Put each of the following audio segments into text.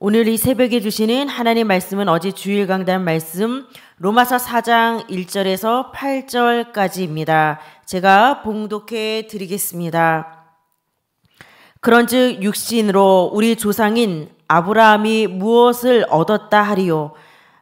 오늘 이 새벽에 주시는 하나님 말씀은 어제 주일 강단 말씀 로마서 4장 1절에서 8절까지입니다. 제가 봉독해 드리겠습니다. 그런즉 육신으로 우리 조상인 아브라함이 무엇을 얻었다 하리요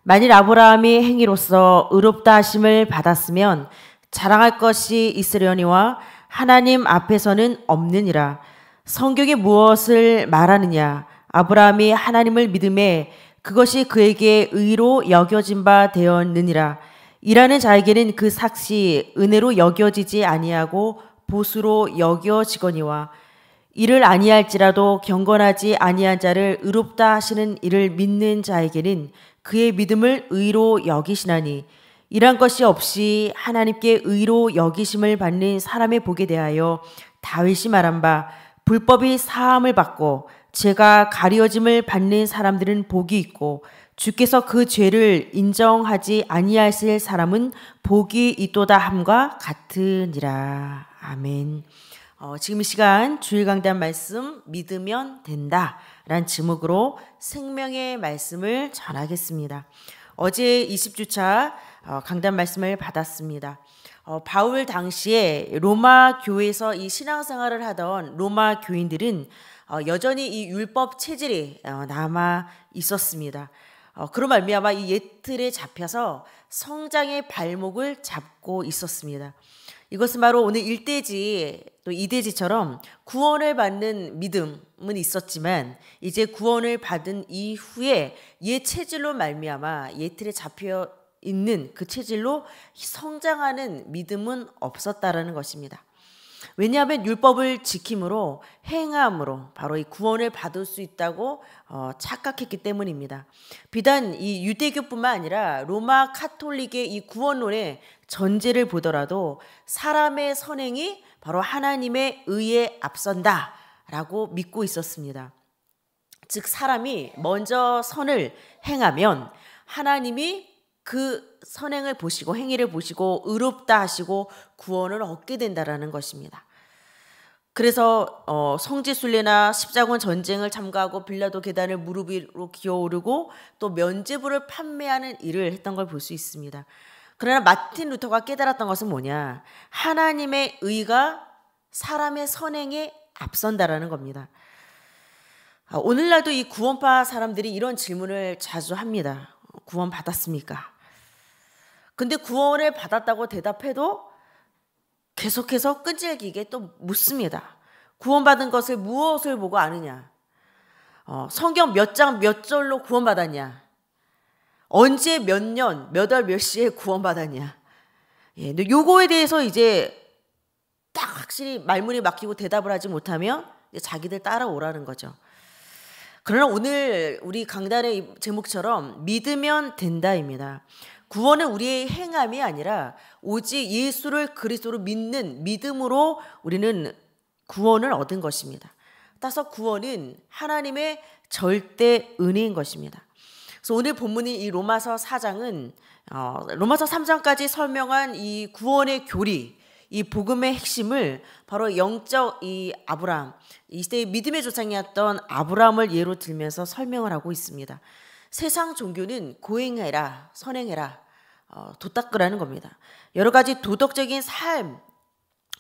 만일 아브라함이 행위로서 의롭다 하심을 받았으면 자랑할 것이 있으려니와 하나님 앞에서는 없느니라 성경이 무엇을 말하느냐 아브라함이 하나님을 믿음에 그것이 그에게 의로 여겨진 바 되었느니라. 일하는 자에게는 그 삭시 은혜로 여겨지지 아니하고 보수로 여겨지거니와 이를 아니할지라도 경건하지 아니한 자를 의롭다 하시는 이를 믿는 자에게는 그의 믿음을 의로 여기시나니 이런 것이 없이 하나님께 의로 여기심을 받는 사람의 복에 대하여 다윗이 말한 바 불법이 사함을 받고 제가 가려짐을 받는 사람들은 복이 있고 주께서 그 죄를 인정하지 아니하실 사람은 복이 있도다 함과 같으니라. 아멘. 어, 지금 이 시간 주일 강단 말씀 믿으면 된다. 란 제목으로 생명의 말씀을 전하겠습니다. 어제 20주차 어, 강단 말씀을 받았습니다. 어, 바울 당시에 로마 교회에서 이 신앙생활을 하던 로마 교인들은 어, 여전히 이 율법 체질이 어, 남아 있었습니다. 어, 그런 말미암아 이 예틀에 잡혀서 성장의 발목을 잡고 있었습니다. 이것은 바로 오늘 일대지 또 이대지처럼 구원을 받는 믿음은 있었지만 이제 구원을 받은 이후에 옛 체질로 말미암아 예틀에 잡혀 있는 그 체질로 성장하는 믿음은 없었다라는 것입니다. 왜냐하면 율법을 지킴으로 행함으로 바로 이 구원을 받을 수 있다고 어, 착각했기 때문입니다. 비단 이 유대교뿐만 아니라 로마 카톨릭의 이 구원론의 전제를 보더라도 사람의 선행이 바로 하나님의 의에 앞선다라고 믿고 있었습니다. 즉 사람이 먼저 선을 행하면 하나님이 그 선행을 보시고 행위를 보시고 의롭다 하시고 구원을 얻게 된다라는 것입니다. 그래서 어, 성지순례나 십자군 전쟁을 참가하고 빌라도 계단을 무릎 위로 기어오르고 또면죄부를 판매하는 일을 했던 걸 볼 수 있습니다. 그러나 마틴 루터가 깨달았던 것은 뭐냐? 하나님의 의가 사람의 선행에 앞선다라는 겁니다. 아, 오늘날도 이 구원파 사람들이 이런 질문을 자주 합니다. 구원 받았습니까? 근데 구원을 받았다고 대답해도 계속해서 끈질기게 또 묻습니다. 구원받은 것을 무엇을 보고 아느냐? 어, 성경 몇 장 몇 절로 구원받았냐? 언제 몇 년, 몇 월, 몇 시에 구원받았냐? 예, 근데 요거에 대해서 이제 딱 확실히 말문이 막히고 대답을 하지 못하면 자기들 따라오라는 거죠. 그러나 오늘 우리 강단의 제목처럼 믿으면 된다입니다. 구원은 우리의 행함이 아니라 오직 예수를 그리스도로 믿는 믿음으로 우리는 구원을 얻은 것입니다. 따서 구원은 하나님의 절대 은혜인 것입니다. 그래서 오늘 본문인 이 로마서 4장은 어, 로마서 3장까지 설명한 이 구원의 교리, 이 복음의 핵심을 바로 영적 이 아브람, 이 시대의 믿음의 조상이었던 아브람을 예로 들면서 설명을 하고 있습니다. 세상 종교는 고행해라, 선행해라, 어, 도닦으라는 겁니다. 여러 가지 도덕적인 삶,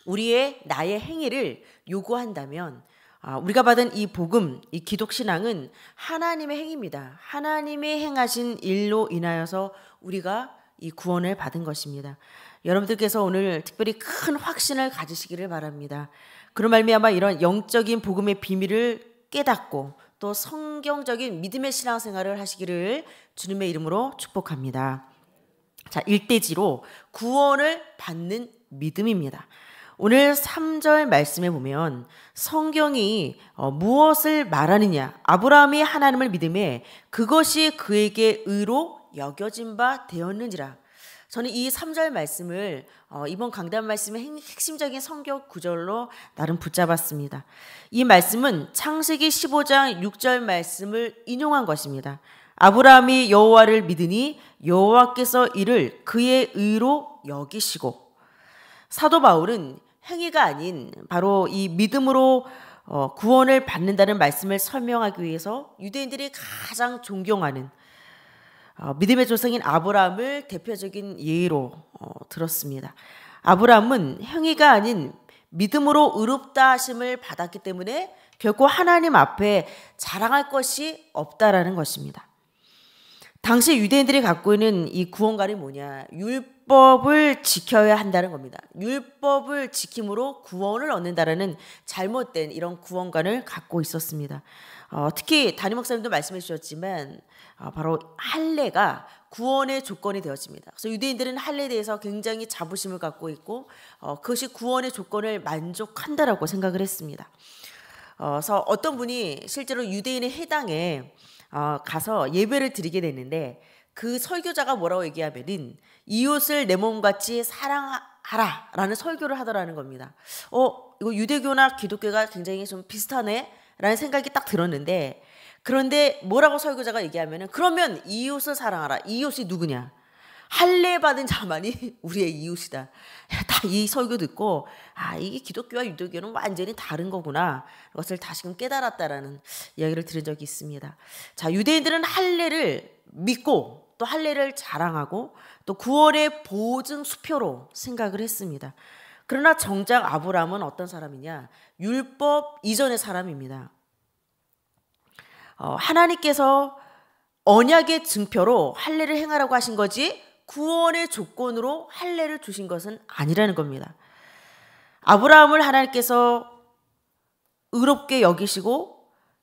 우리의 나의 행위를 요구한다면 아, 우리가 받은 이 복음, 이 기독신앙은 하나님의 행입니다. 하나님의 행하신 일로 인하여서 우리가 이 구원을 받은 것입니다. 여러분들께서 오늘 특별히 큰 확신을 가지시기를 바랍니다. 그런 말미암아 이런 영적인 복음의 비밀을 깨닫고 또 성, 성경적인 믿음의 신앙생활을 하시기를 주님의 이름으로 축복합니다. 자, 일대지로 구원을 받는 믿음입니다. 오늘 3절 말씀에 보면 성경이 어, 무엇을 말하느냐. 아브라함이 하나님을 믿음에 그것이 그에게 의로 여겨진 바 되었는지라. 저는 이 3절 말씀을 어, 이번 강단 말씀의 핵심적인 성격 구절로 나름 붙잡았습니다. 이 말씀은 창세기 15장 6절 말씀을 인용한 것입니다. 아브라함이 여호와를 믿으니 여호와께서 이를 그의 의로 여기시고 사도 바울은 행위가 아닌 바로 이 믿음으로 어, 구원을 받는다는 말씀을 설명하기 위해서 유대인들이 가장 존경하는 어, 믿음의 조상인 아브라함을 대표적인 예로 어, 들었습니다. 아브라함은 행위가 아닌 믿음으로 의롭다 하심을 받았기 때문에 결코 하나님 앞에 자랑할 것이 없다라는 것입니다. 당시 유대인들이 갖고 있는 이 구원관이 뭐냐? 율법을 지켜야 한다는 겁니다. 율법을 지킴으로 구원을 얻는다라는 잘못된 이런 구원관을 갖고 있었습니다. 어, 특히 담임 목사님도 말씀해 주셨지만 아, 바로 할례가 구원의 조건이 되어집니다. 그래서 유대인들은 할례에 대해서 굉장히 자부심을 갖고 있고 어, 그것이 구원의 조건을 만족한다라고 생각을 했습니다. 어, 그래서 어떤 분이 실제로 유대인의 해당에 어, 가서 예배를 드리게 됐는데 그 설교자가 뭐라고 얘기하면은 이웃을 내 몸같이 사랑하라라는 설교를 하더라는 겁니다. 어 이거 유대교나 기독교가 굉장히 좀 비슷하네라는 생각이 딱 들었는데 그런데 뭐라고 설교자가 얘기하면은 그러면 이웃을 사랑하라. 이웃이 누구냐? 할례 받은 자만이 우리의 이웃이다. 다 이 설교 듣고 아 이게 기독교와 유대교는 완전히 다른 거구나. 그것을 다시금 깨달았다라는 이야기를 들은 적이 있습니다. 자 유대인들은 할례를 믿고 또 할례를 자랑하고 또 구원의 보증 수표로 생각을 했습니다. 그러나 정작 아브라함은 어떤 사람이냐? 율법 이전의 사람입니다. 어, 하나님께서 언약의 증표로 할례를 행하라고 하신 거지 구원의 조건으로 할례를 주신 것은 아니라는 겁니다. 아브라함을 하나님께서 의롭게 여기시고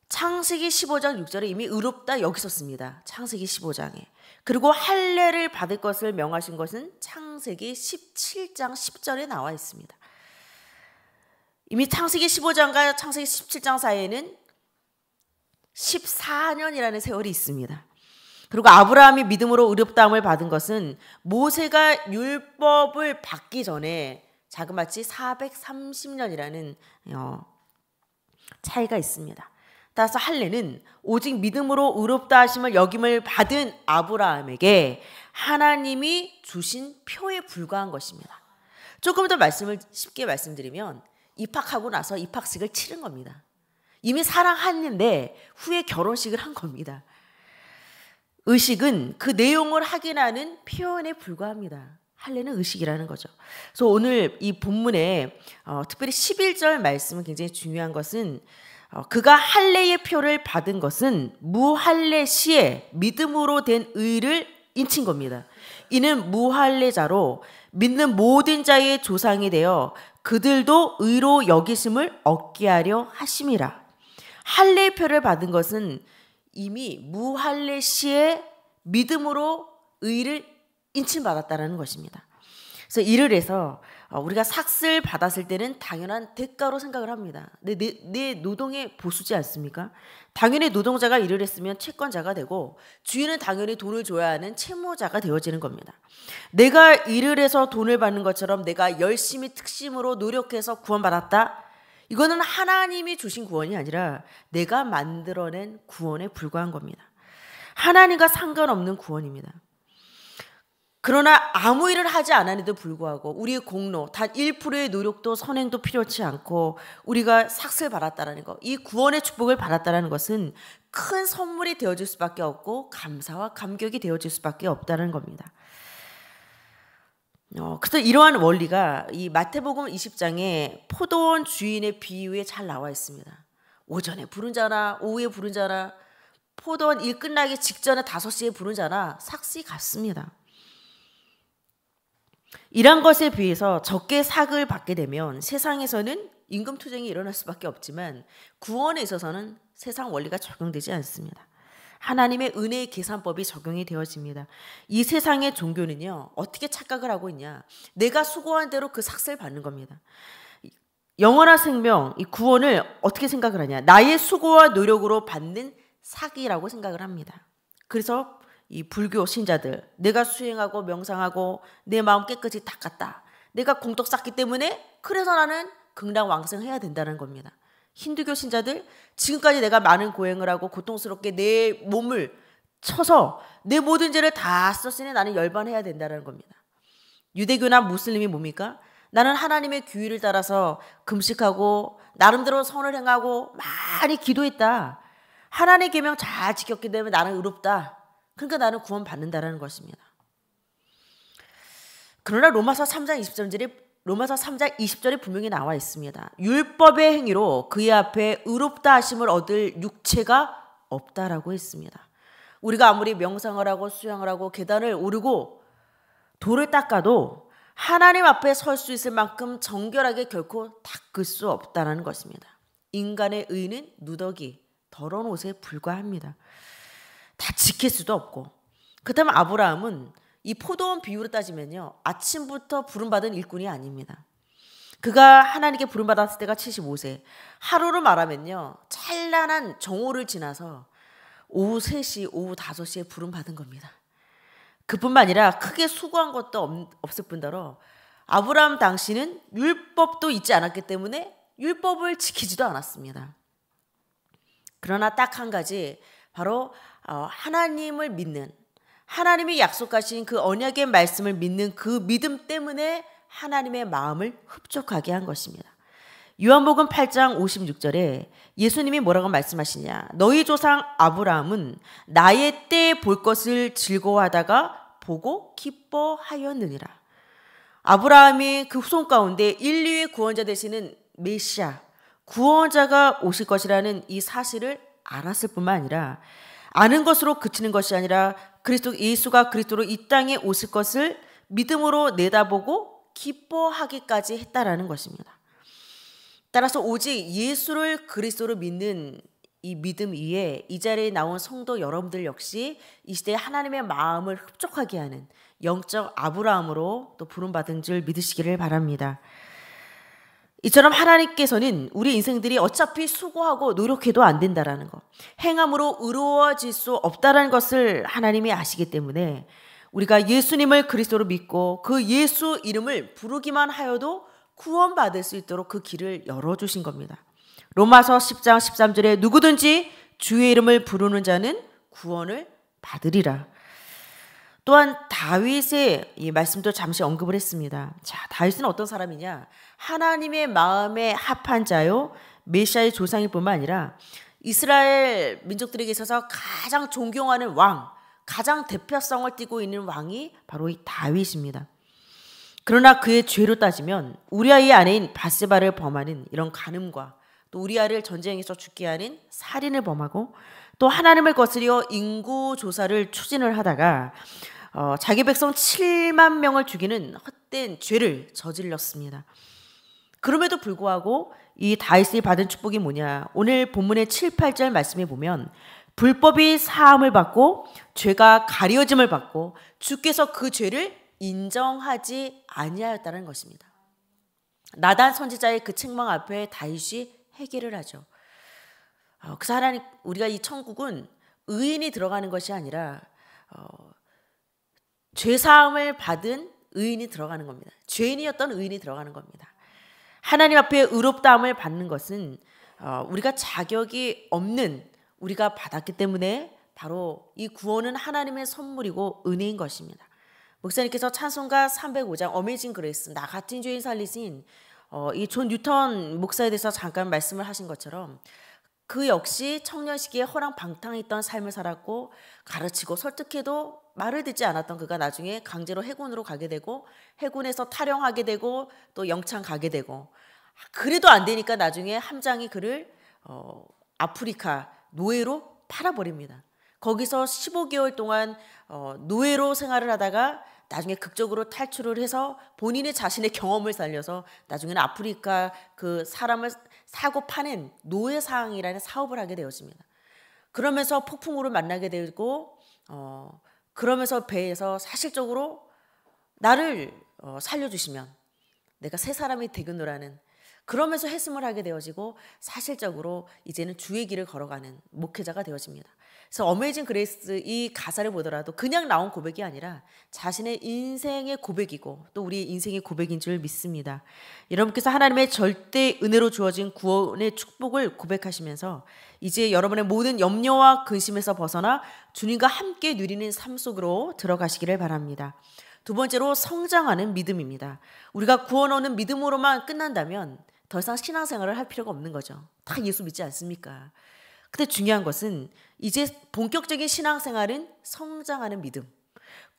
창세기 15장 6절에 이미 의롭다 여기셨습니다. 창세기 15장에. 그리고 할례를 받을 것을 명하신 것은 창세기 17장 10절에 나와 있습니다. 이미 창세기 15장과 창세기 17장 사이에는 14년이라는 세월이 있습니다. 그리고 아브라함이 믿음으로 의롭다함을 받은 것은 모세가 율법을 받기 전에 자그마치 430년이라는 어, 차이가 있습니다. 따라서 할례는 오직 믿음으로 의롭다 하심을 여김을 받은 아브라함에게 하나님이 주신 표에 불과한 것입니다. 조금 더 말씀을 쉽게 말씀드리면 입학하고 나서 입학식을 치른 겁니다. 이미 사랑했는데 후에 결혼식을 한 겁니다. 의식은 그 내용을 확인하는 표현에 불과합니다. 할례는 의식이라는 거죠. 그래서 오늘 이 본문에 어, 특별히 11절 말씀은 굉장히 중요한 것은 어, 그가 할례의 표를 받은 것은 무할례 시에 믿음으로 된 의를 인친 겁니다. 이는 무할례자로 믿는 모든 자의 조상이 되어 그들도 의로 여기심을 얻게 하려 하심이라. 할례표를 받은 것은 이미 무할례 시에 믿음으로 의를 인침받았다라는 것입니다. 그래서 이를 해서 어, 우리가 삭슬 받았을 때는 당연한 대가로 생각을 합니다. 내, 내, 내 노동의 보수지 않습니까? 당연히 노동자가 일을 했으면 채권자가 되고 주인은 당연히 돈을 줘야 하는 채무자가 되어지는 겁니다. 내가 일을 해서 돈을 받는 것처럼 내가 열심히 특심으로 노력해서 구원받았다? 이거는 하나님이 주신 구원이 아니라 내가 만들어낸 구원에 불과한 겁니다. 하나님과 상관없는 구원입니다. 그러나 아무 일을 하지 않았는데도 불구하고 우리의 공로, 단 1%의 노력도 선행도 필요치 않고 우리가 삭스를 받았다는 것, 이 구원의 축복을 받았다는 것은 큰 선물이 되어질 수밖에 없고 감사와 감격이 되어질 수밖에 없다는 겁니다. 어, 그래서 이러한 원리가 이 마태복음 20장에 포도원 주인의 비유에 잘 나와 있습니다. 오전에 부른 자나 오후에 부른 자나 포도원 일 끝나기 직전에 5시에 부른 자나 삭시 같습니다. 이런 것에 비해서 적게 삭을 받게 되면 세상에서는 임금 투쟁이 일어날 수밖에 없지만 구원에 있어서는 세상 원리가 적용되지 않습니다. 하나님의 은혜의 계산법이 적용이 되어집니다. 이 세상의 종교는요, 어떻게 착각을 하고 있냐. 내가 수고한 대로 그 삭슬 받는 겁니다. 영원한 생명, 이 구원을 어떻게 생각을 하냐. 나의 수고와 노력으로 받는 사기라고 생각을 합니다. 그래서 이 불교 신자들, 내가 수행하고 명상하고 내 마음 깨끗이 닦았다. 내가 공덕 쌓기 때문에 그래서 나는 극락 왕생해야 된다는 겁니다. 힌두교 신자들 지금까지 내가 많은 고행을 하고 고통스럽게 내 몸을 쳐서 내 모든 죄를 다 썼으니 나는 열반해야 된다는 겁니다. 유대교나 무슬림이 뭡니까? 나는 하나님의 규율을 따라서 금식하고 나름대로 선을 행하고 많이 기도했다. 하나님의 계명 잘 지켰기 때문에 나는 의롭다. 그러니까 나는 구원받는다라는 것입니다. 그러나 로마서 3장 2 3절이 로마서 3장 20절에 분명히 나와 있습니다. 율법의 행위로 그의 앞에 의롭다 하심을 얻을 육체가 없다라고 했습니다. 우리가 아무리 명상을 하고 수양을 하고 계단을 오르고 돌을 닦아도 하나님 앞에 설 수 있을 만큼 정결하게 결코 닦을 수 없다는 것입니다. 인간의 의는 누더기, 더러운 옷에 불과합니다. 다 지킬 수도 없고. 그렇다면 아브라함은 이 포도원 비유로 따지면요. 아침부터 부름받은 일꾼이 아닙니다. 그가 하나님께 부름받았을 때가 75세. 하루를 말하면요. 찬란한 정오를 지나서 오후 3시, 오후 5시에 부름받은 겁니다. 그뿐만 아니라 크게 수고한 것도 없을 뿐더러 아브라함 당시는 율법도 있지 않았기 때문에 율법을 지키지도 않았습니다. 그러나 딱 한 가지 바로 어, 하나님을 믿는 하나님이 약속하신 그 언약의 말씀을 믿는 그 믿음 때문에 하나님의 마음을 흡족하게 한 것입니다. 요한복음 8장 56절에 예수님이 뭐라고 말씀하시냐? 너희 조상 아브라함은 나의 때에 볼 것을 즐거워하다가 보고 기뻐하였느니라. 아브라함이 그 후손 가운데 인류의 구원자 되시는 메시아, 구원자가 오실 것이라는 이 사실을 알았을 뿐만 아니라 아는 것으로 그치는 것이 아니라 그리스도 예수가 그리스도로 이 땅에 오실 것을 믿음으로 내다보고 기뻐하기까지 했다라는 것입니다. 따라서 오직 예수를 그리스도로 믿는 이 믿음 위에 이 자리에 나온 성도 여러분들 역시 이 시대에 하나님의 마음을 흡족하게 하는 영적 아브라함으로 또 부름받은 줄 믿으시기를 바랍니다. 이처럼 하나님께서는 우리 인생들이 어차피 수고하고 노력해도 안 된다라는 것, 행함으로 의로워질 수 없다라는 것을 하나님이 아시기 때문에 우리가 예수님을 그리스도로 믿고 그 예수 이름을 부르기만 하여도 구원받을 수 있도록 그 길을 열어주신 겁니다. 로마서 10장 13절에 누구든지 주의 이름을 부르는 자는 구원을 받으리라. 또한 다윗의 이 말씀도 잠시 언급을 했습니다. 자, 다윗은 어떤 사람이냐? 하나님의 마음에 합한 자요, 메시아의 조상일 뿐만 아니라 이스라엘 민족들에게 있어서 가장 존경하는 왕, 가장 대표성을 띠고 있는 왕이 바로 이 다윗입니다. 그러나 그의 죄로 따지면 우리아의 아내인 바세바를 범하는 이런 간음과 또 우리아를 전쟁에서 죽게 하는 살인을 범하고 또 하나님을 거스려 인구 조사를 추진을 하다가 어, 자기 백성 7만 명을 죽이는 헛된 죄를 저질렀습니다. 그럼에도 불구하고 이 다윗이 받은 축복이 뭐냐? 오늘 본문의 7, 8절 말씀에 보면 불법이 사함을 받고 죄가 가려짐을 받고 주께서 그 죄를 인정하지 아니하였다는 것입니다. 나단 선지자의 그 책망 앞에 다윗이 회개를 하죠. 어, 그래서 하 우리가 이 천국은 의인이 들어가는 것이 아니라 어, 죄사함을 받은 의인이 들어가는 겁니다. 죄인이었던 의인이 들어가는 겁니다. 하나님 앞에 의롭다함을 받는 것은 어, 우리가 자격이 없는 우리가 받았기 때문에 바로 이 구원은 하나님의 선물이고 은혜인 것입니다. 목사님께서 찬송가 305장 어메이징 그레이스 나 같은 죄인 살리신 어, 이존 뉴턴 목사에 대해서 잠깐 말씀을 하신 것처럼 그 역시 청년 시기에 허랑 방탕했던 삶을 살았고 가르치고 설득해도 말을 듣지 않았던 그가 나중에 강제로 해군으로 가게 되고 해군에서 탈영하게 되고 또 영창 가게 되고 아, 그래도 안 되니까 나중에 함장이 그를 어, 아프리카 노예로 팔아버립니다. 거기서 15개월 동안 어, 노예로 생활을 하다가 나중에 극적으로 탈출을 해서 본인의 자신의 경험을 살려서 나중에는 아프리카 그 사람을 사고 파낸 노예상이라는 사업을 하게 되었습니다. 그러면서 폭풍우를 만나게 되고 어, 그러면서 배에서 사실적으로 나를 어, 살려주시면 내가 세 사람이 되겠노라는 그러면서 회심을 하게 되어지고 사실적으로 이제는 주의 길을 걸어가는 목회자가 되어집니다. 그래서 어메이징 그레이스 이 가사를 보더라도 그냥 나온 고백이 아니라 자신의 인생의 고백이고 또 우리 인생의 고백인 줄 믿습니다. 여러분께서 하나님의 절대 은혜로 주어진 구원의 축복을 고백하시면서 이제 여러분의 모든 염려와 근심에서 벗어나 주님과 함께 누리는 삶 속으로 들어가시기를 바랍니다. 두 번째로 성장하는 믿음입니다. 우리가 구원 얻는 믿음으로만 끝난다면 더 이상 신앙생활을 할 필요가 없는 거죠. 다 예수 믿지 않습니까? 근데 중요한 것은 이제 본격적인 신앙생활은 성장하는 믿음.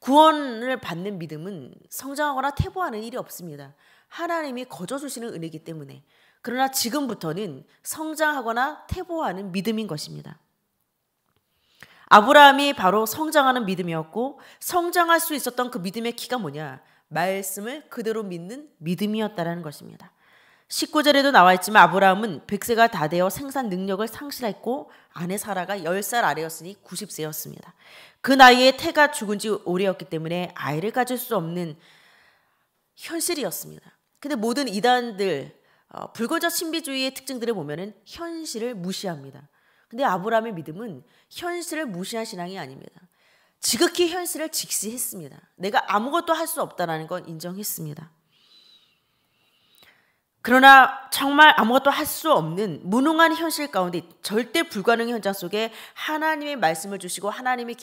구원을 받는 믿음은 성장하거나 퇴보하는 일이 없습니다. 하나님이 거저 주시는 은혜이기 때문에. 그러나 지금부터는 성장하거나 퇴보하는 믿음인 것입니다. 아브라함이 바로 성장하는 믿음이었고 성장할 수 있었던 그 믿음의 키가 뭐냐? 말씀을 그대로 믿는 믿음이었다라는 것입니다. 19절에도 나와 있지만 아브라함은 100세가 다 되어 생산 능력을 상실했고 아내 사라가 10살 아래였으니 90세였습니다. 그 나이에 태가 죽은 지 오래였기 때문에 아이를 가질 수 없는 현실이었습니다. 근데 모든 이단들 어, 불거저 신비주의의 특징들을 보면은 현실을 무시합니다. 근데 아브라함의 믿음은 현실을 무시한 신앙이 아닙니다. 지극히 현실을 직시했습니다. 내가 아무것도 할 수 없다라는 건 인정했습니다. 그러나 정말 아무것도 할 수 없는 무능한 현실 가운데 절대 불가능 현장 속에 하나님의 말씀을 주시고 하나님이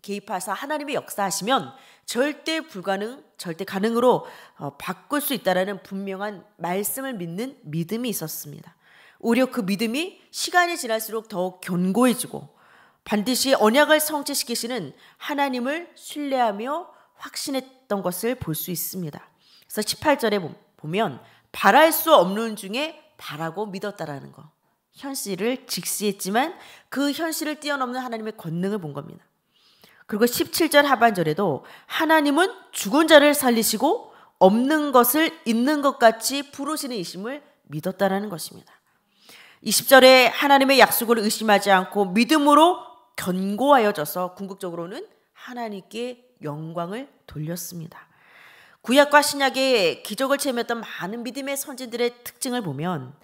개입하사 하나님의 역사하시면 절대 불가능, 절대 가능으로 어, 바꿀 수 있다라는 분명한 말씀을 믿는 믿음이 있었습니다. 오히려 그 믿음이 시간이 지날수록 더욱 견고해지고 반드시 언약을 성취시키시는 하나님을 신뢰하며 확신했던 것을 볼 수 있습니다. 그래서 18절에 보면 바랄 수 없는 중에 바라고 믿었다라는 거. 현실을 직시했지만 그 현실을 뛰어넘는 하나님의 권능을 본 겁니다. 그리고 17절 하반절에도 하나님은 죽은 자를 살리시고 없는 것을 있는 것 같이 부르시는 이심을 믿었다라는 것입니다. 20절에 하나님의 약속을 의심하지 않고 믿음으로 견고하여져서 궁극적으로는 하나님께 영광을 돌렸습니다. 구약과 신약의 기적을 체험했던 많은 믿음의 선진들의 특징을 보면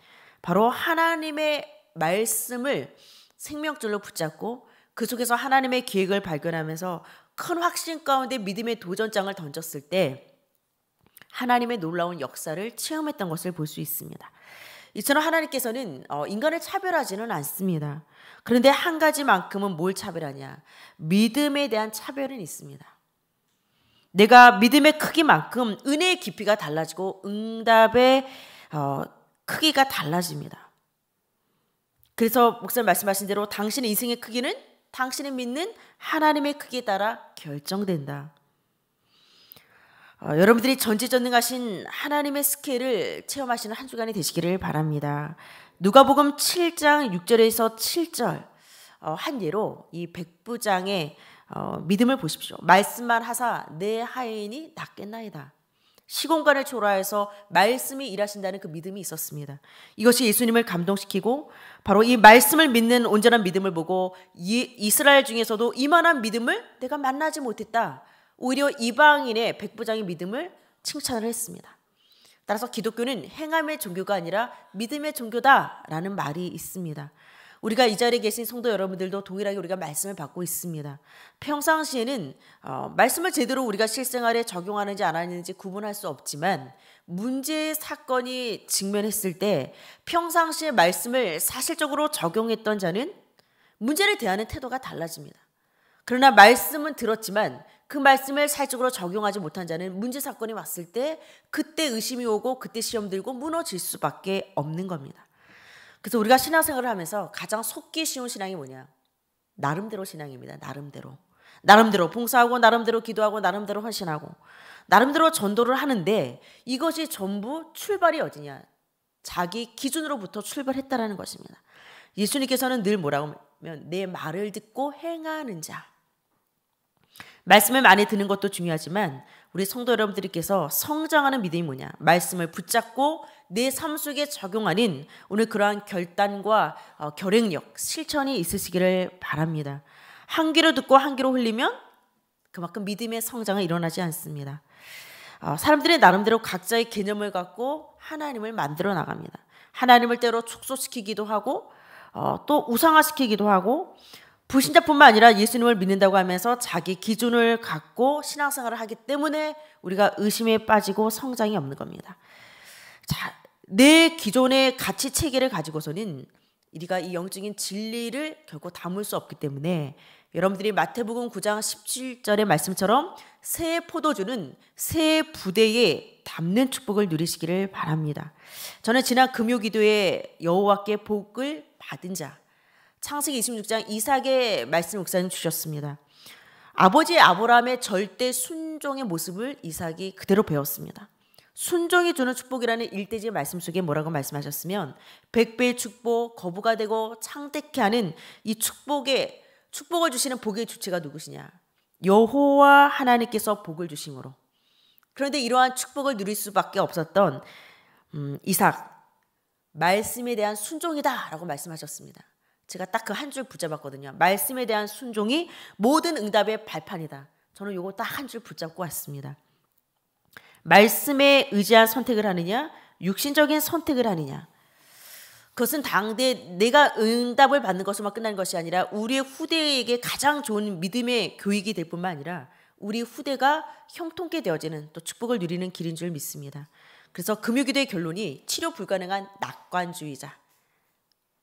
바로 하나님의 말씀을 생명줄로 붙잡고 그 속에서 하나님의 계획을 발견하면서 큰 확신 가운데 믿음의 도전장을 던졌을 때 하나님의 놀라운 역사를 체험했던 것을 볼 수 있습니다. 이처럼 하나님께서는 어, 인간을 차별하지는 않습니다. 그런데 한 가지만큼은 뭘 차별하냐? 믿음에 대한 차별은 있습니다. 내가 믿음의 크기만큼 은혜의 깊이가 달라지고 응답의 어, 크기가 달라집니다. 그래서 목사님 말씀하신 대로 당신의 인생의 크기는 당신이 믿는 하나님의 크기에 따라 결정된다. 어, 여러분들이 전지전능하신 하나님의 스케일을 체험하시는 한 주간이 되시기를 바랍니다. 누가복음 7장 6절에서 7절 어, 한 예로 이 백부장의 어, 믿음을 보십시오. 말씀만 하사 내 하인이 낫겠나이다. 시공간을 초월해서 말씀이 일하신다는 그 믿음이 있었습니다. 이것이 예수님을 감동시키고 바로 이 말씀을 믿는 온전한 믿음을 보고 이스라엘 중에서도 이만한 믿음을 내가 만나지 못했다. 오히려 이방인의 백부장의 믿음을 칭찬을 했습니다. 따라서 기독교는 행함의 종교가 아니라 믿음의 종교다라는 말이 있습니다. 우리가 이 자리에 계신 성도 여러분들도 동일하게 우리가 말씀을 받고 있습니다. 평상시에는 어, 말씀을 제대로 우리가 실생활에 적용하는지 안 하는지 구분할 수 없지만 문제 사건이 직면했을 때 평상시에 말씀을 사실적으로 적용했던 자는 문제를 대하는 태도가 달라집니다. 그러나 말씀은 들었지만 그 말씀을 사적으로 적용하지 못한 자는 문제 사건이 왔을 때 그때 의심이 오고 그때 시험 들고 무너질 수밖에 없는 겁니다. 그래서 우리가 신앙생활을 하면서 가장 속기 쉬운 신앙이 뭐냐? 나름대로 신앙입니다. 나름대로. 나름대로 봉사하고 나름대로 기도하고 나름대로 헌신하고 나름대로 전도를 하는데 이것이 전부 출발이 어디냐? 자기 기준으로부터 출발했다라는 것입니다. 예수님께서는 늘 뭐라고 하면 내 말을 듣고 행하는 자. 말씀을 많이 듣는 것도 중요하지만 우리 성도 여러분들께서 성장하는 믿음이 뭐냐? 말씀을 붙잡고 내삶 속에 적용하는 오늘 그러한 결단과 어, 결행력, 실천이 있으시기를 바랍니다. 한 귀로 듣고 한 귀로 흘리면 그만큼 믿음의 성장은 일어나지 않습니다. 어, 사람들이 나름대로 각자의 개념을 갖고 하나님을 만들어 나갑니다. 하나님을 때로 축소시키기도 하고 어, 또 우상화시키기도 하고 불신자뿐만 아니라 예수님을 믿는다고 하면서 자기 기준을 갖고 신앙생활을 하기 때문에 우리가 의심에 빠지고 성장이 없는 겁니다. 자, 내 기존의 가치 체계를 가지고서는 우리가 이 영적인 진리를 결코 담을 수 없기 때문에 여러분들이 마태복음 9장 17절의 말씀처럼 새 포도주는 새 부대에 담는 축복을 누리시기를 바랍니다. 저는 지난 금요 기도에 여호와께 복을 받은 자 창세기 26장 이삭의 말씀 목사님 주셨습니다. 아버지 아브라함의 절대 순종의 모습을 이삭이 그대로 배웠습니다. 순종이 주는 축복이라는 일대지 말씀 속에 뭐라고 말씀하셨으면 백배의 축복, 거부가 되고 창대케 하는 이 축복의 축복을 주시는 복의 주체가 누구시냐? 여호와 하나님께서 복을 주심으로. 그런데 이러한 축복을 누릴 수밖에 없었던 음, 이삭 말씀에 대한 순종이다라고 말씀하셨습니다. 제가 딱 그 한 줄 붙잡았거든요. 말씀에 대한 순종이 모든 응답의 발판이다. 저는 요거 딱 한 줄 붙잡고 왔습니다. 말씀에 의지한 선택을 하느냐, 육신적인 선택을 하느냐. 그것은 당대 내가 응답을 받는 것으로만 끝나는 것이 아니라 우리의 후대에게 가장 좋은 믿음의 교육이 될 뿐만 아니라 우리 후대가 형통케 되어지는 또 축복을 누리는 길인 줄 믿습니다. 그래서 금요기도의 결론이 치료 불가능한 낙관주의자.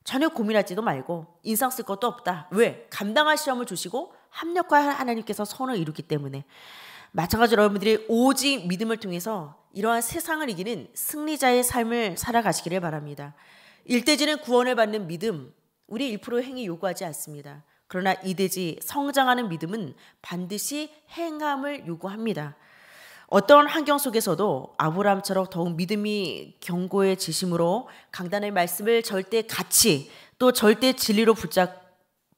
전혀 고민하지도 말고 인상 쓸 것도 없다. 왜? 감당할 시험을 주시고 합력과 하나님께서 선을 이루기 때문에. 마찬가지로 여러분들이 오직 믿음을 통해서 이러한 세상을 이기는 승리자의 삶을 살아가시기를 바랍니다. 일대지는 구원을 받는 믿음, 우리 1% 행위 요구하지 않습니다. 그러나 이대지 성장하는 믿음은 반드시 행함을 요구합니다. 어떤 환경 속에서도 아브라함처럼 더욱 믿음이 견고해지심으로 강단의 말씀을 절대 가치 또 절대 진리로 붙잡고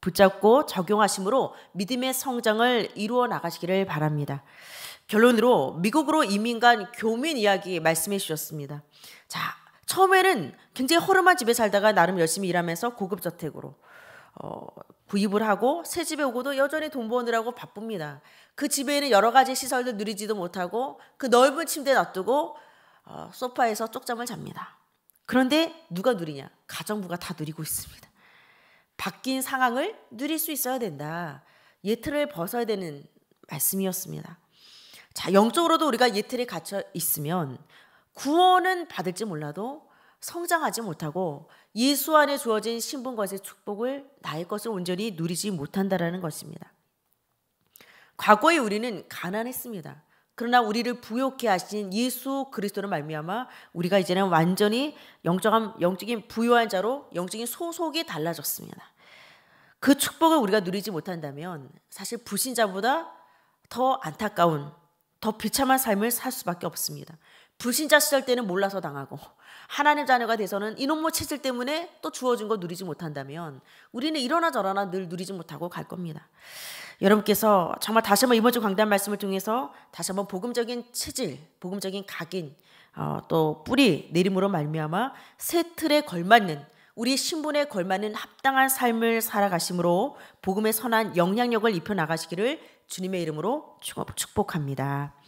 붙잡고 적용하심으로 믿음의 성장을 이루어 나가시기를 바랍니다. 결론으로 미국으로 이민 간 교민 이야기 말씀해 주셨습니다. 자, 처음에는 굉장히 허름한 집에 살다가 나름 열심히 일하면서 고급 저택으로 어, 구입을 하고 새 집에 오고도 여전히 돈 버느라고 바쁩니다. 그 집에는 여러 가지 시설도 누리지도 못하고 그 넓은 침대에 놔두고 어, 소파에서 쪽잠을 잡니다. 그런데 누가 누리냐? 가정부가 다 누리고 있습니다. 바뀐 상황을 누릴 수 있어야 된다. 예틀을 벗어야 되는 말씀이었습니다. 자, 영적으로도 우리가 예틀에 갇혀 있으면 구원은 받을지 몰라도 성장하지 못하고 예수 안에 주어진 신분과의 축복을 나의 것을 온전히 누리지 못한다라는 것입니다. 과거에 우리는 가난했습니다. 그러나 우리를 부욕케 하신 예수 그리스도로 말미암아 우리가 이제는 완전히 영적한 영적인 부유한 자로 영적인 소속이 달라졌습니다. 그 축복을 우리가 누리지 못한다면 사실 불신자보다 더 안타까운 더 비참한 삶을 살 수밖에 없습니다. 불신자 시절 때는 몰라서 당하고 하나님 자녀가 돼서는 이놈의 체질 때문에 또 주어진 거 누리지 못한다면 우리는 이러나 저러나 늘 누리지 못하고 갈 겁니다. 여러분께서 정말 다시 한번 이번 주 강단 말씀을 통해서 다시 한번 복음적인 체질, 복음적인 각인, 어, 또 뿌리 내림으로 말미암아 새 틀에 걸맞는 우리 신분에 걸맞는 합당한 삶을 살아가심으로 복음의 선한 영향력을 입혀 나가시기를 주님의 이름으로 축복합니다.